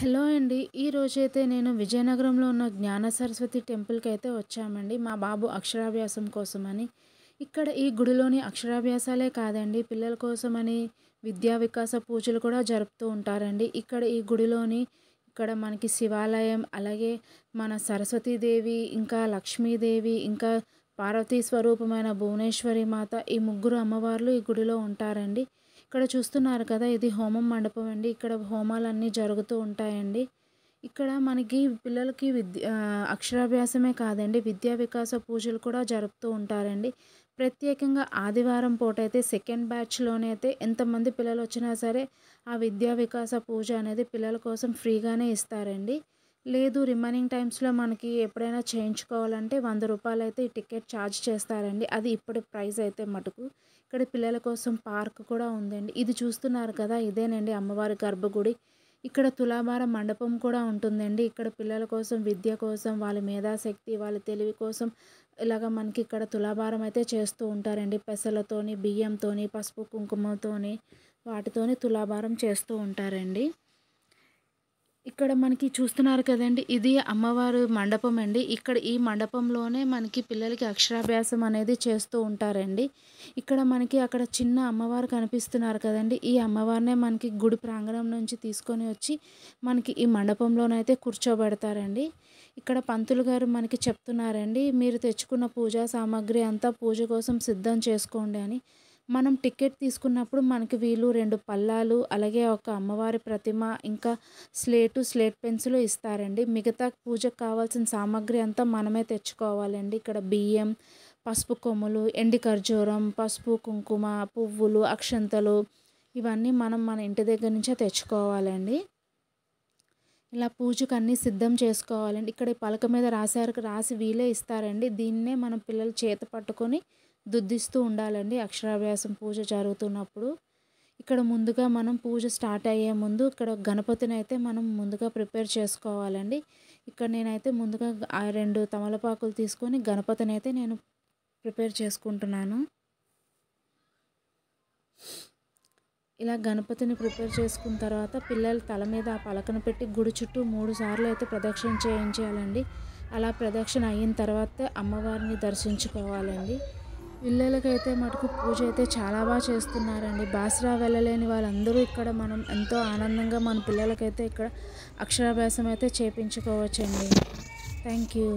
hello అండి ఈ రోజైతే నేను విజయనగరంలో ఉన్న జ్ఞాన సరస్వతి టెంపుల్కి అయితే వచ్చామండి మా బాబు అక్షరాభ్యాసం కోసమని ఇక్కడ ఈ గుడిలోని అక్షరాభ్యాసాలే కాదండి పిల్లల కోసమని విద్యా వికాస పూజలు కూడా జరుపుతూ ఉంటారండి ఇక్కడ ఈ గుడిలోని ఇక్కడ మనకి శివాలయం అలాగే మన సరస్వతీదేవి ఇంకా లక్ష్మీదేవి ఇంకా పార్వతీ స్వరూపమైన భువనేశ్వరి మాత ఈ ముగ్గురు అమ్మవార్లు ఈ గుడిలో ఉంటారండి ఇక్కడ చూస్తున్నారు కదా ఇది హోమం మండపం అండి ఇక్కడ హోమాలన్నీ జరుగుతూ ఉంటాయండి ఇక్కడ మనకి పిల్లలకి విద్య అక్షరాభ్యాసమే కాదండి విద్యా వికాస పూజలు కూడా జరుపుతూ ఉంటారండి ప్రత్యేకంగా ఆదివారం పూట అయితే సెకండ్ బ్యాచ్లోనే అయితే ఎంతమంది పిల్లలు వచ్చినా సరే ఆ విద్యా వికాస పూజ అనేది పిల్లల కోసం ఫ్రీగానే ఇస్తారండి లేదు రిమైనింగ్ టైమ్స్లో మనకి ఎప్పుడైనా చేయించుకోవాలంటే వంద రూపాయలు అయితే ఈ టికెట్ ఛార్జ్ చేస్తారండి అది ఇప్పటి ప్రైస్ అయితే మటుకు ఇక్కడ పిల్లల కోసం పార్క్ కూడా ఉందండి ఇది చూస్తున్నారు కదా ఇదేనండి అమ్మవారి గర్భగుడి ఇక్కడ తులాభార మండపం కూడా ఉంటుందండి ఇక్కడ పిల్లల కోసం విద్య కోసం వాళ్ళ మేధాశక్తి వాళ్ళ తెలివి కోసం ఇలాగ మనకి ఇక్కడ తులాభారం అయితే చేస్తూ ఉంటారండి పెసలతోని బియ్యంతోని పసుపు కుంకుమతోని వాటితోని తులాభారం చేస్తూ ఉంటారండి ఇక్కడ మనకి చూస్తున్నారు కదండి ఇది అమ్మవారు మండపం అండి ఇక్కడ ఈ మండపంలోనే మనకి పిల్లలకి అక్షరాభ్యాసం అనేది చేస్తూ ఉంటారండి ఇక్కడ మనకి అక్కడ చిన్న అమ్మవారు కనిపిస్తున్నారు కదండి ఈ అమ్మవారినే మనకి గుడి ప్రాంగణం నుంచి తీసుకొని వచ్చి మనకి ఈ మండపంలోనైతే కూర్చోబెడతారండి ఇక్కడ పంతులు గారు మనకి చెప్తున్నారండి మీరు తెచ్చుకున్న పూజా సామాగ్రి అంతా పూజ కోసం సిద్ధం చేసుకోండి అని మనం టికెట్ తీసుకున్నప్పుడు మనకి వీళ్ళు రెండు పల్లాలు అలాగే ఒక అమ్మవారి ప్రతిమ ఇంకా స్లేటు స్లేట్ పెన్సిల్ ఇస్తారండి మిగతా పూజకు కావాల్సిన సామాగ్రి అంతా మనమే తెచ్చుకోవాలండి ఇక్కడ బియ్యం పసుపు కొమ్ములు ఎండి ఖర్జూరం పసుపు కుంకుమ పువ్వులు అక్షంతలు ఇవన్నీ మనం మన ఇంటి దగ్గర నుంచే తెచ్చుకోవాలండి ఇలా పూజకు అన్నీ సిద్ధం చేసుకోవాలండి ఇక్కడ పలక మీద రాశారు రాసి వీలే ఇస్తారండి దీన్నే మనం పిల్లలు చేత పట్టుకొని దుద్దిస్తూ ఉండాలండి అక్షరాభ్యాసం పూజ జరుగుతున్నప్పుడు ఇక్కడ ముందుగా మనం పూజ స్టార్ట్ అయ్యే ముందు ఇక్కడ గణపతిని అయితే మనం ముందుగా ప్రిపేర్ చేసుకోవాలండి ఇక్కడ నేనైతే ముందుగా ఆ రెండు తమలపాకులు తీసుకొని గణపతిని అయితే నేను ప్రిపేర్ చేసుకుంటున్నాను ఇలా గణపతిని ప్రిపేర్ చేసుకున్న తర్వాత పిల్లలు తల మీద ఆ పలకన పెట్టి గుడి చుట్టూ మూడు సార్లు అయితే ప్రదక్షిణ చేయించాలండి అలా ప్రదక్షిణ అయిన తర్వాత అమ్మవారిని దర్శించుకోవాలండి పిల్లలకైతే మటుకు పూజ అయితే చాలా బాగా చేస్తున్నారండి బాసరా వెళ్ళలేని వాళ్ళందరూ ఇక్కడ మనం ఎంతో ఆనందంగా మన పిల్లలకైతే ఇక్కడ అక్షరాభ్యాసం అయితే చేపించుకోవచ్చండి థ్యాంక్ యూ